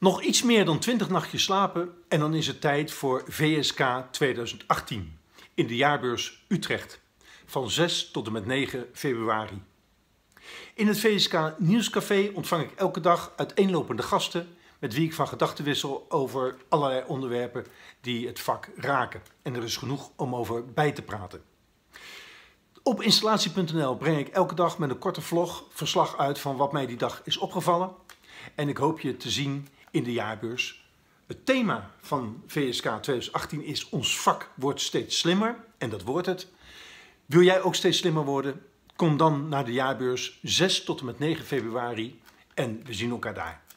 Nog iets meer dan 20 nachtjes slapen en dan is het tijd voor VSK 2018 in de jaarbeurs Utrecht van 6 tot en met 9 februari. In het VSK Nieuwscafé ontvang ik elke dag uiteenlopende gasten met wie ik van gedachten wissel over allerlei onderwerpen die het vak raken. En er is genoeg om over bij te praten. Op installatie.nl breng ik elke dag met een korte vlog verslag uit van wat mij die dag is opgevallen. En ik hoop je te zien in de jaarbeurs. Het thema van VSK 2018 is ons vak wordt steeds slimmer en dat wordt het. Wil jij ook steeds slimmer worden? Kom dan naar de jaarbeurs 6 tot en met 9 februari en we zien elkaar daar.